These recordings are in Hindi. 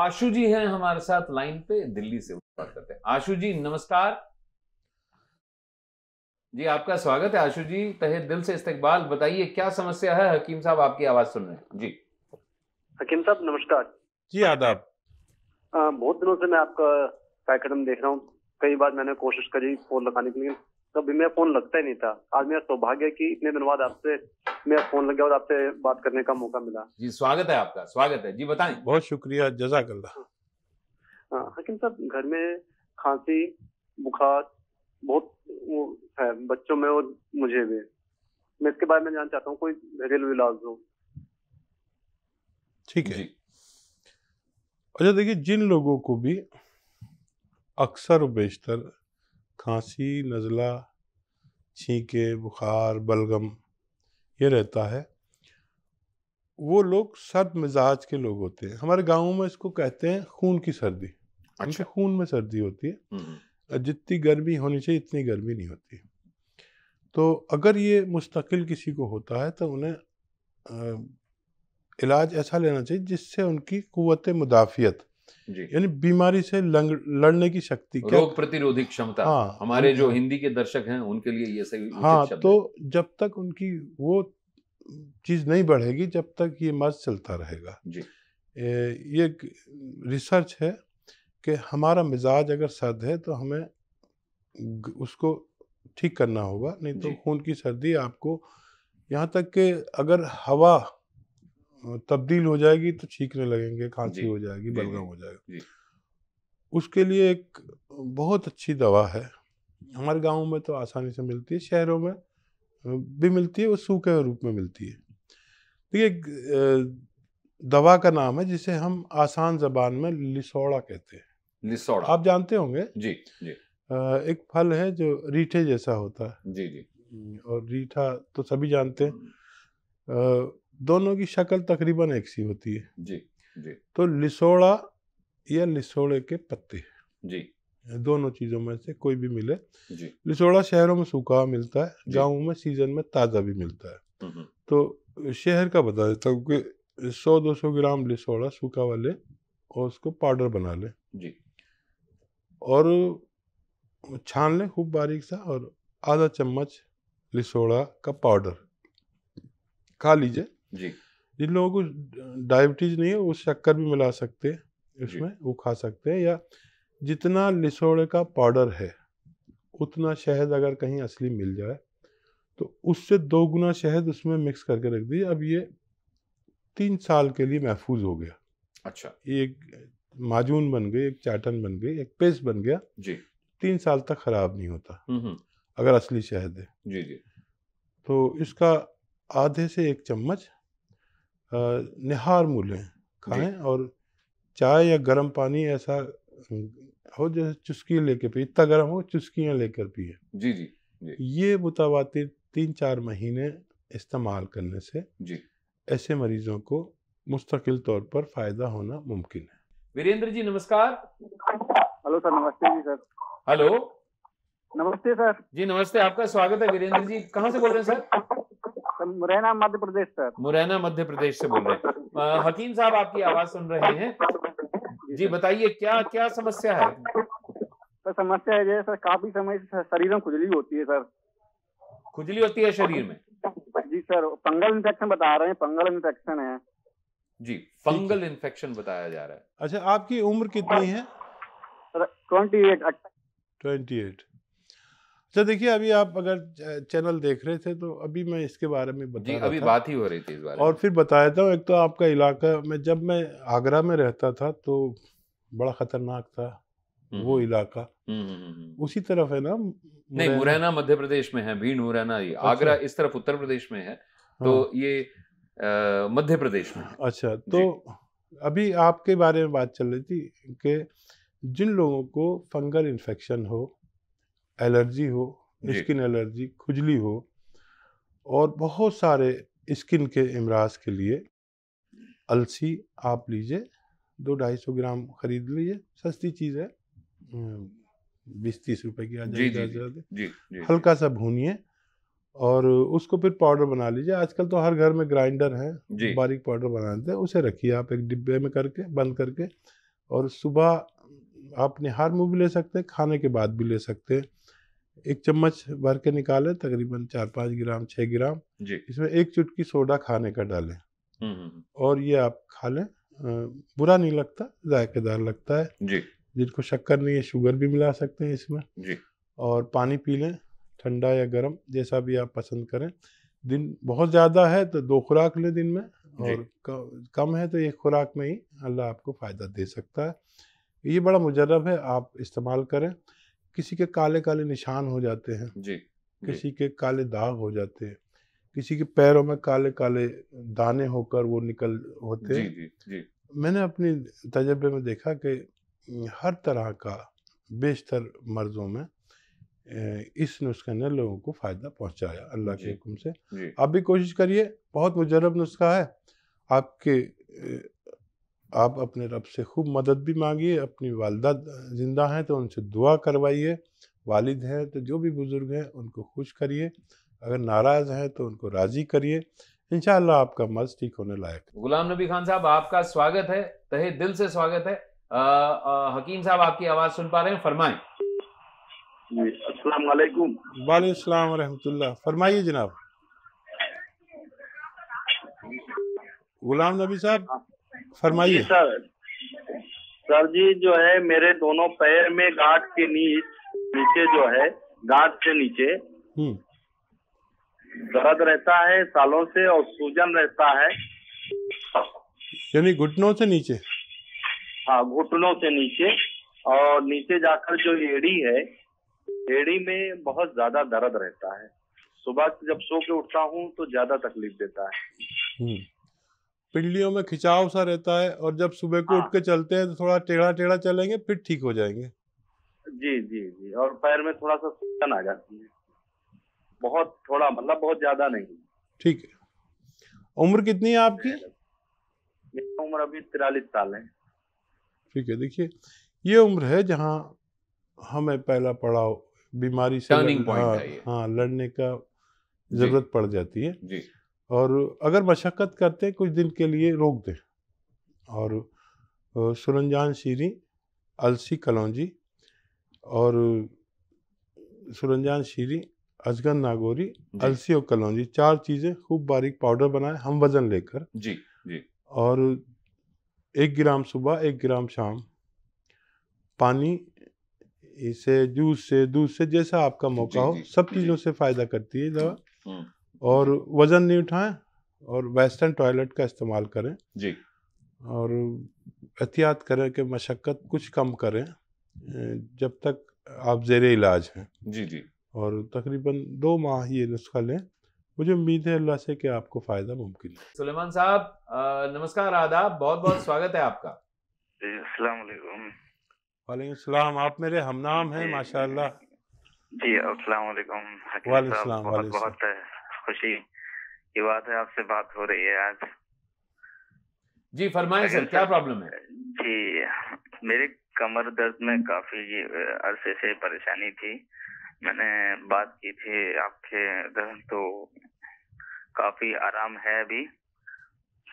आशु जी हैं हमारे साथ लाइन पे दिल्ली से बात करते हैं आशु जी नमस्कार जी आपका स्वागत है आशु जी तहे दिल से इस्तेकबाल बताइए क्या समस्या है हकीम साहब आपकी आवाज सुन रहे हैं जी हकीम साहब नमस्कार जी आदाब बहुत दिनों से मैं आपका कार्यक्रम देख रहा हूँ कई बार मैंने कोशिश करी फोन लगाने के लिए कभी मेरा फोन लगता ही नहीं था आज मेरा सौभाग्य की इतने दिन बाद आपसे मेरा फोन लग गया और आपसे बात करने का मौका मिला जी स्वागत है आपका स्वागत है जी बताएं बहुत शुक्रिया जजाक हाँ। हाँ, हकीम साहब घर में खांसी बुखार बहुत है बच्चों में और मुझे भी मैं इसके बारे में जानना चाहता हूँ कोई घरेलू इलाज हो ठीक है अच्छा देखिए जिन लोगों को भी अक्सर बेशतर खांसी नज़ला छींके बुखार बलगम ये रहता है वो लोग सर्द मिजाज के लोग होते हैं हमारे गाँव में इसको कहते हैं खून की सर्दी अच्छा खून में सर्दी होती है हम्म, हम्म। जितनी गर्मी होनी चाहिए इतनी गर्मी नहीं होती तो अगर ये मुस्तकिल किसी को होता है तो उन्हें आ, इलाज ऐसा लेना चाहिए जिससे उनकी क़वत मुदाफ़ियत यानी बीमारी से लंग, लड़ने की शक्ति रोग प्रतिरोधी क्षमता हाँ, हमारे जो हिंदी के दर्शक हैं उनके लिए ये सही हाँ तो है। जब तक उनकी वो चीज नहीं बढ़ेगी जब तक ये मर्ज चलता रहेगा जी ये रिसर्च है कि हमारा मिजाज अगर सर्द है तो हमें उसको ठीक करना होगा नहीं तो खून की सर्दी आपको यहाँ तक कि अगर हवा तब्दील हो जाएगी तो छींकने लगेंगे खांसी हो जाएगी बलगम हो जाएगा उसके लिए एक बहुत अच्छी दवा है हमारे गाँव में तो आसानी से मिलती है शहरों में भी मिलती है वो सूखे रूप में मिलती है देखिए दवा का नाम है जिसे हम आसान जबान में लिसोड़ा कहते हैं लिसोड़ा आप जानते होंगे जी जी एक फल है जो रीठे जैसा होता है जी जी और रीठा तो सभी जानते हैं दोनों की शक्ल तकरीबन एक सी होती है जी जी तो लिसोड़ा या लिसोड़े के पत्ते जी दोनों चीज़ों में से कोई भी मिले जी लिसोड़ा शहरों में सूखा मिलता है गाँव में सीजन में ताज़ा भी मिलता है हम्म, हम्म। तो शहर का बता देता हूँ कि सौ दो सौ ग्राम लिसोड़ा सूखा वाले और उसको पाउडर बना लें जी और छान लें खूब बारीक सा और आधा चम्मच लिसोड़ा का पाउडर खा लीजिए जी जिन लोगों को डायबिटीज नहीं है वो शक्कर भी मिला सकते हैं इसमें वो खा सकते हैं या जितना लिसोड़े का पाउडर है उतना शहद अगर कहीं असली मिल जाए तो उससे दो गुना शहद उसमें मिक्स करके रख दीजिए अब ये तीन साल के लिए महफूज हो गया अच्छा ये एक माजून बन गई एक चाटन बन गई एक पेस्ट बन गया जी तीन साल तक खराब नहीं होता अगर असली शहद है जी जी तो इसका आधे से एक चम्मच निहार मूलें खाएं और चाय या गर्म पानी ऐसा हो जैसे चुस्की लेकर पिए इतना गर्म हो चुस्कियाँ लेकर पिए जी जी जी ये मुतवातिर तीन चार महीने इस्तेमाल करने से जी ऐसे मरीजों को मुस्तकिल तौर पर फायदा होना मुमकिन है वीरेंद्र जी नमस्कार हेलो सर नमस्ते जी सर हेलो नमस्ते सर जी नमस्ते आपका स्वागत है वीरेंद्र जी कहाँ से बोल रहे हैं सर मुरैना मध्य प्रदेश सर मुरैना मध्य प्रदेश से बोल रहे हैं हकीम साहब आपकी आवाज सुन रहे हैं जी बताइए क्या क्या समस्या है सर समस्या है जैसे काफी समय से शरीर में खुजली होती है सर खुजली होती है शरीर में जी सर फंगल इन्फेक्शन बता रहे हैं फंगल इन्फेक्शन है जी फंगल इन्फेक्शन बताया जा रहा है अच्छा आपकी उम्र कितनी है ट्वेंटी एट ट्वेंटी एट अच्छा देखिए अभी आप अगर चैनल देख रहे थे तो अभी मैं इसके बारे में बता जी अभी बात ही हो रही थी इस बारे और फिर बताया था एक तो आपका इलाका में जब मैं आगरा में रहता था तो बड़ा खतरनाक था हम्म, वो हम्म। इलाका हम्म, उसी तरफ है ना नहीं मुरैना मध्य प्रदेश में है भीड़ मुरैना अच्छा। आगरा इस तरफ उत्तर प्रदेश में है तो हाँ। ये मध्य प्रदेश में अच्छा तो अभी आपके बारे में बात चल रही थी कि जिन लोगों को फंगल इन्फेक्शन हो एलर्जी हो स्किन एलर्जी खुजली हो और बहुत सारे स्किन के अमराज के लिए अलसी आप लीजिए दो ढाई सौ ग्राम खरीद लीजिए सस्ती चीज़ है हम्म, बीस तीस रुपए की आ जाएगी हल्का सा भूनिए और उसको फिर पाउडर बना लीजिए आजकल तो हर घर में ग्राइंडर है बारीक पाउडर बनाते हैं उसे रखिए आप एक डिब्बे में करके बंद करके और सुबह आप निहार मुँह भी ले सकते हैं खाने के बाद भी ले सकते हैं एक चम्मच भर के निकालें तकरीबन चार पाँच ग्राम छः ग्राम जी इसमें एक चुटकी सोडा खाने का डालें हम्म, हम्म, हम्म। और ये आप खा लें बुरा नहीं लगता जायकेदार लगता है जी जिनको शक्कर नहीं है शुगर भी मिला सकते हैं इसमें जी और पानी पी लें ठंडा या गर्म जैसा भी आप पसंद करें दिन बहुत ज़्यादा है तो दो खुराक लें दिन में और कम है तो एक खुराक में ही अल्लाह आपको फ़ायदा दे सकता है ये बड़ा मुजरब है आप इस्तेमाल करें किसी के काले काले निशान हो जाते हैं जी किसी के काले दाग हो जाते हैं किसी के पैरों में काले काले दाने होकर वो निकल होते जी, जी, जी, मैंने अपनी तजर्बे में देखा कि हर तरह का बेशतर मर्जों में इस नुस्खे ने लोगों को फ़ायदा पहुंचाया अल्लाह के हुक्म से आप भी कोशिश करिए बहुत मुजरब नुस्खा है आपके आप अपने रब से खूब मदद भी मांगिए अपनी वालदा ज़िंदा हैं तो उनसे दुआ करवाइए वालिद हैं तो जो भी बुज़ुर्ग हैं उनको खुश करिए अगर नाराज़ हैं तो उनको राज़ी करिए इन आपका मर्ज ठीक होने लायक गुलाम नबी खान साहब आपका स्वागत है तहे दिल से स्वागत है आ, आ, हकीम साहब आपकी आवाज़ सुन पा रहे हैं फरमाएं फरमाइए जनाब गुलाम नबी साहब फरमाइए सर सर जी जो है मेरे दोनों पैर में गांठ के नीचे जो है गांठ के नीचे हम्म। दर्द रहता है सालों से और सूजन रहता है यानी घुटनों से नीचे हाँ घुटनों से नीचे और नीचे जाकर जो एड़ी है एड़ी में बहुत ज्यादा दर्द रहता है सुबह जब सो के उठता हूँ तो ज्यादा तकलीफ देता है हम्म। पिंडलियों में खिंचाव सा रहता है और जब सुबह को उठ हाँ। के चलते हैं तो थोड़ा टेढ़ा टेढ़ा चलेंगे फिर ठीक हो जाएंगे जी जी जी और पैर में थोड़ा सा सूजन आ जाती है बहुत थोड़ा मतलब बहुत ज्यादा नहीं ठीक है उम्र कितनी है आपकी उम्र अभी तिरालीस साल है ठीक है देखिए ये उम्र है जहाँ हमें पहला पड़ाव बीमारी से लड़, हाँ, हाँ लड़ने का जरूरत पड़ जाती है जी और अगर मशक्क़त करते कुछ दिन के लिए रोक दें और सुरंजान शीरी अलसी कलौजी और सुरंजान शीरी अजगन नागोरी अलसी और कलौजी चार चीज़ें खूब बारीक पाउडर बनाए हम वज़न लेकर जी जी और एक ग्राम सुबह एक ग्राम शाम पानी इसे जूस से दूध से जैसा आपका मौका हो सब चीज़ों से फ़ायदा करती है दवा और वज़न नहीं उठाएं और वेस्टर्न टॉयलेट का इस्तेमाल करें जी और एहतियात करें कि मशक्क़त कुछ कम करें जब तक आप जेर इलाज हैं जी जी और तकरीबन दो माह ये नुस्खा लें मुझे उम्मीद है अल्लाह से कि आपको फ़ायदा मुमकिन है सुलेमान साहब नमस्कार आदाब बहुत बहुत स्वागत है आपका वालेकुम सलाम आप मेरे हम नाम हैं माशाल्लाह जी अस्सलाम वालेकुम वालेकुम बहुत बहुत खुशी की बात है आपसे बात हो रही है आज जी फरमाए सर क्या प्रॉब्लम है जी मेरे कमर दर्द में काफी अरसे से परेशानी थी मैंने बात की थी आपके तो काफी आराम है अभी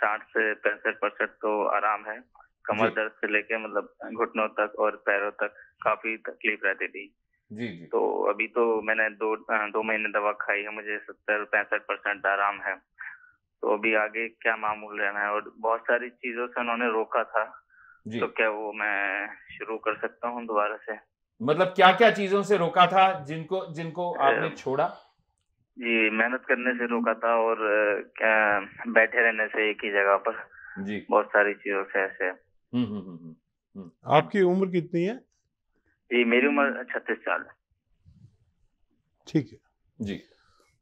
साठ से पैंसठ परसेंट तो आराम है कमर दर्द से लेके मतलब घुटनों तक और पैरों तक काफी तकलीफ रहती थी जी जी तो अभी तो मैंने दो दो महीने दवा खाई है मुझे सत्तर पैंसठ परसेंट आराम है तो अभी आगे क्या मामूल रहना है और बहुत सारी चीजों से उन्होंने रोका था जी. तो क्या वो मैं शुरू कर सकता हूँ दोबारा से मतलब क्या क्या चीजों से रोका था जिनको जिनको आपने छोड़ा जी मेहनत करने से रोका था और क्या बैठे रहने से एक ही जगह पर जी बहुत सारी चीजों से ऐसे हम्म हम्म हम्म, हम्म, हम्म। आपकी उम्र कितनी है जी मेरी उम्र छत्तीस साल ठीक है जी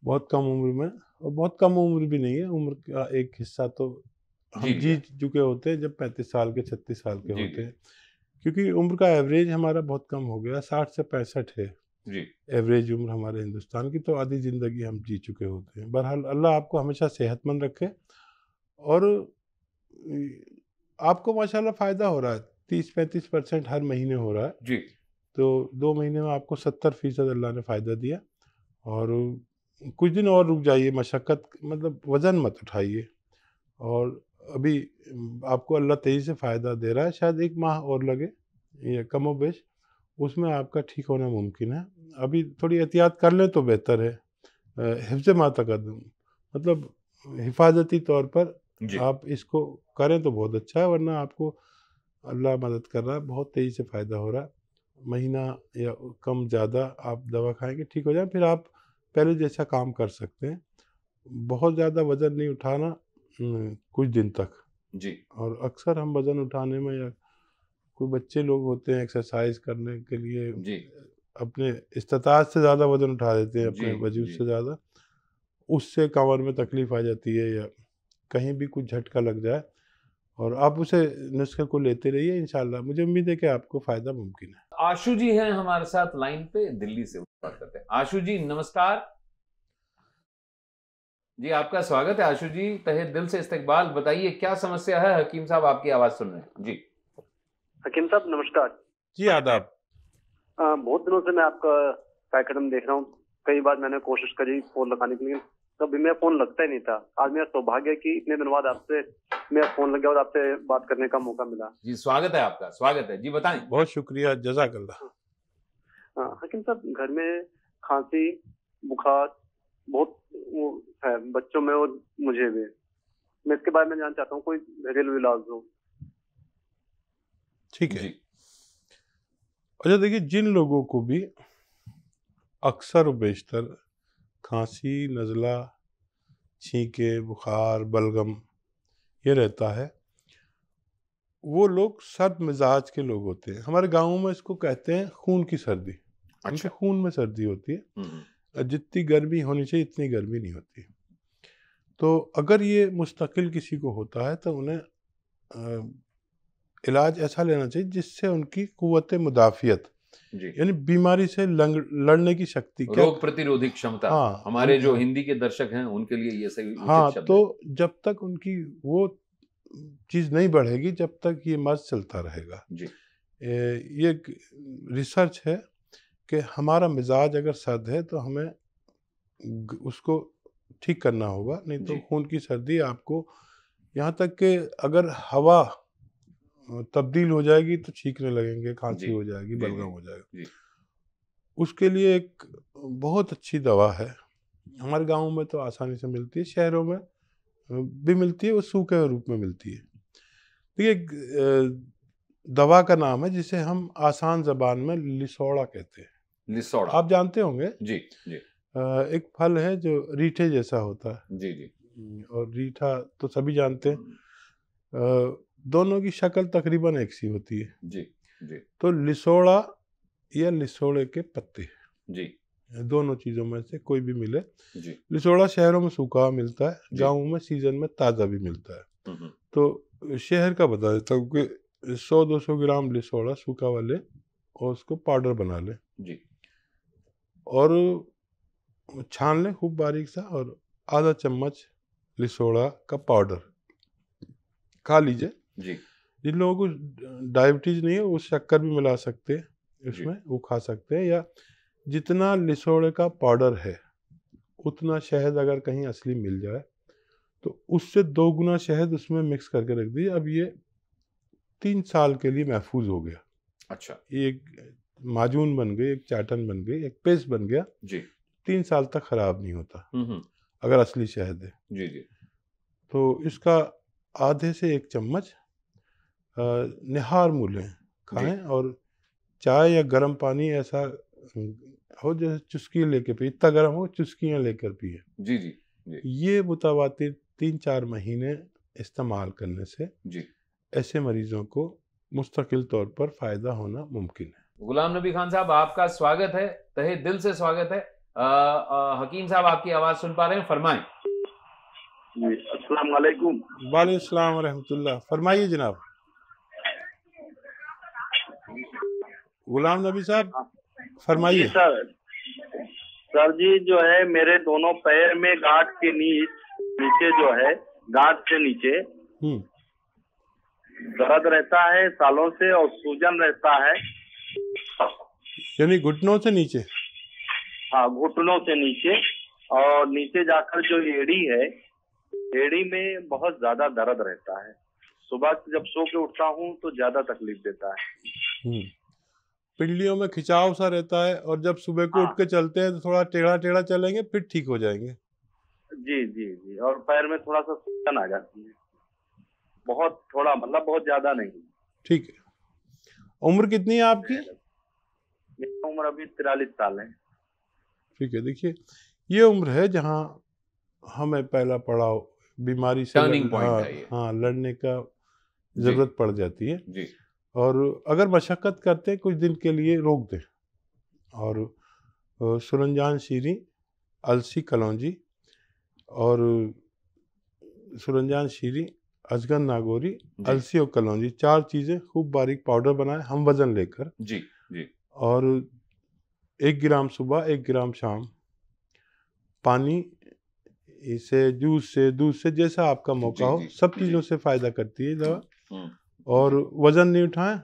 बहुत कम उम्र में और बहुत कम उम्र भी नहीं है उम्र का एक हिस्सा तो हम जी चुके होते हैं जब पैंतीस साल के छत्तीस साल के होते हैं क्योंकि उम्र का एवरेज हमारा बहुत कम हो गया साठ से पैंसठ है जी एवरेज उम्र हमारे हिंदुस्तान की तो आधी ज़िंदगी हम जी चुके होते हैं बहरहाल अल्लाह आपको हमेशा सेहतमंद रखे और आपको माशाल्लाह फ़ायदा हो रहा है तीस पैंतीस परसेंट हर महीने हो रहा है जी तो दो महीने में आपको सत्तर फ़ीसद अल्लाह ने फ़ायदा दिया और कुछ दिन और रुक जाइए मशक्क़त मतलब वज़न मत उठाइए और अभी आपको अल्लाह तेज़ी से फ़ायदा दे रहा है शायद एक माह और लगे या कम वेश उसमें आपका ठीक होना मुमकिन है अभी थोड़ी एहतियात कर लें तो बेहतर है हिफ्ज माता का मतलब हिफाजती तौर पर आप इसको करें तो बहुत अच्छा है वरना आपको अल्लाह मदद कर रहा है बहुत तेज़ी से फ़ायदा हो रहा है महीना या कम ज़्यादा आप दवा खाएंगे ठीक हो जाए फिर आप पहले जैसा काम कर सकते हैं बहुत ज़्यादा वज़न नहीं उठाना कुछ दिन तक जी और अक्सर हम वज़न उठाने में या कोई बच्चे लोग होते हैं एक्सरसाइज करने के लिए जी अपने इस्तात से ज़्यादा वज़न उठा देते हैं अपने वजूद से ज़्यादा उससे कमर में तकलीफ़ आ जाती है या कहीं भी कुछ झटका लग जाए और आप उसे नुस्खे को लेते रहिए इन मुझे उम्मीद है कि आपको फ़ायदा मुमकिन है आशु जी हैं हमारे साथ लाइन पे दिल्ली से बात करते हैं आशु जी नमस्कार जी आपका स्वागत है आशु जी तहे दिल से इस्तेकबाल बताइए क्या समस्या है हकीम साहब आपकी आवाज सुन रहे हैं जी हकीम साहब नमस्कार जी आदाब बहुत दिनों से मैं आपका कार्यक्रम देख रहा हूँ कई बार मैंने कोशिश करी फोन लगाने के लिए कभी मेरा फोन लगता ही नहीं था आज मेरा सौभाग्य की इतने दिन बाद आपसे मेरा फोन लग गया और आपसे बात करने का मौका मिला जी स्वागत है आपका स्वागत है जी बताएं बहुत शुक्रिया जजाक हाँ। हाँ, हकीम साहब घर में खांसी बुखार बहुत वो है बच्चों में और मुझे भी मैं इसके बारे में जानना चाहता हूँ कोई घरेलू इलाज हो ठीक है अच्छा देखिए जिन लोगों को भी अक्सर बेशतर खांसी नज़ला छींके बुखार बलगम ये रहता है वो लोग सर्द मिजाज के लोग होते हैं हमारे गाँव में इसको कहते हैं खून की सर्दी अच्छा खून में सर्दी होती है हम्म, हम्म। जितनी गर्मी होनी चाहिए इतनी गर्मी नहीं होती तो अगर ये मुस्तकिल किसी को होता है तो उन्हें आ, इलाज ऐसा लेना चाहिए जिससे उनकी क़वत मुदाफ़ियत यानी बीमारी से लंग, लड़ने की शक्ति रोग प्रतिरोधी क्षमता हाँ, हमारे जो हिंदी के दर्शक हैं उनके लिए ये सही हाँ तो है। जब तक उनकी वो चीज नहीं बढ़ेगी जब तक ये मर्ज चलता रहेगा जी ये रिसर्च है कि हमारा मिजाज अगर सर्द है तो हमें उसको ठीक करना होगा नहीं तो खून की सर्दी आपको यहाँ तक कि अगर हवा तब्दील हो जाएगी तो छींकने लगेंगे खांसी हो जाएगी बलगम हो जाएगा उसके लिए एक बहुत अच्छी दवा है हमारे गाँव में तो आसानी से मिलती है शहरों में भी मिलती है वो सूखे रूप में मिलती है देखिए दवा का नाम है जिसे हम आसान जबान में लिसोड़ा कहते हैं लिसोड़ा आप जानते होंगे जी जी एक फल है जो रीठे जैसा होता है जी जी और रीठा तो सभी जानते हैं दोनों की शक्ल तकरीबन एक सी होती है जी जी तो लिसोड़ा या लिसोड़े के पत्ते जी दोनों चीज़ों में से कोई भी मिले जी लिसोड़ा शहरों में सूखा मिलता है गाँव में सीजन में ताज़ा भी मिलता है हम्म, हम्म। तो शहर का बता देता हूँ कि सौ दो सौ ग्राम लिसोड़ा सूखा वाले और उसको पाउडर बना लें जी और छान लें खूब बारीक सा और आधा चम्मच लिसोड़ा का पाउडर खा लीजिए जी जिन लोगों को डायबिटीज नहीं है वो शक्कर भी मिला सकते हैं इसमें वो खा सकते हैं या जितना लिसोड़े का पाउडर है उतना शहद अगर कहीं असली मिल जाए तो उससे दो गुना शहद उसमें मिक्स करके रख दीजिए अब ये तीन साल के लिए महफूज हो गया अच्छा ये एक माजून बन गई एक चाटन बन गई एक पेस्ट बन गया जी तीन साल तक खराब नहीं होता अगर असली शहद है जी जी तो इसका आधे से एक चम्मच निहार मूलें खाएं और चाय या गर्म पानी ऐसा हो जैसे चुस्की लेकर पिए इतना गर्म हो चुस्कियाँ लेकर पिए जी जी ये मुतवातिर तीन चार महीने इस्तेमाल करने से जी ऐसे मरीजों को मुस्तकिल तौर पर फ़ायदा होना मुमकिन है गुलाम नबी खान साहब आपका स्वागत है तहे दिल से स्वागत है आ, आ, हकीम साहब आपकी आवाज़ सुन पा रहे हैं फरमाएं वालेकुम वालेकुम फरमाइए जनाब गुलाम नबी साहब हाँ। फरमाइए सर सर जी जो है मेरे दोनों पैर में गांठ के नीचे जो है गांठ के नीचे हम्म। दर्द रहता है सालों से और सूजन रहता है यानी घुटनों से नीचे हाँ घुटनों से नीचे और नीचे जाकर जो एड़ी है एड़ी में बहुत ज्यादा दर्द रहता है सुबह जब सो के उठता हूँ तो ज्यादा तकलीफ देता है हम्म। पिंडलियों में खिंचाव सा रहता है और जब सुबह को उठ हाँ। के चलते हैं तो थोड़ा टेढ़ा टेढ़ा चलेंगे फिर ठीक हो जाएंगे जी जी जी और पैर में थोड़ा सा सूजन आ जाती है बहुत थोड़ा मतलब बहुत ज्यादा नहीं ठीक है उम्र कितनी है आपकी उम्र अभी तिरालीस साल है ठीक है देखिए ये उम्र है जहाँ हमें पहला पड़ाव बीमारी से लड़, हाँ, हाँ लड़ने का जरूरत पड़ जाती है जी और अगर मशक्क़त करते कुछ दिन के लिए रोक दें और सुरंजान शीरी अलसी कलौजी और सुरंजान शीरी अजगन नागोरी अलसी और कलौजी चार चीज़ें खूब बारीक पाउडर बनाए हम वज़न लेकर जी जी और एक ग्राम सुबह एक ग्राम शाम पानी इसे जूस से दूध से जैसा आपका मौका हो सब चीज़ों से फ़ायदा करती है दवा और वज़न नहीं उठाएं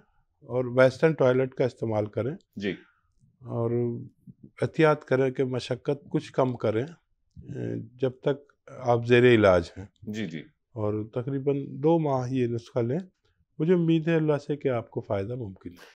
और वेस्टर्न टॉयलेट का इस्तेमाल करें जी और एहतियात करें कि मशक्क़त कुछ कम करें जब तक आप जेर इलाज हैं जी जी और तकरीबन दो माह ये नुस्खा लें मुझे उम्मीद है अल्लाह से कि आपको फ़ायदा मुमकिन है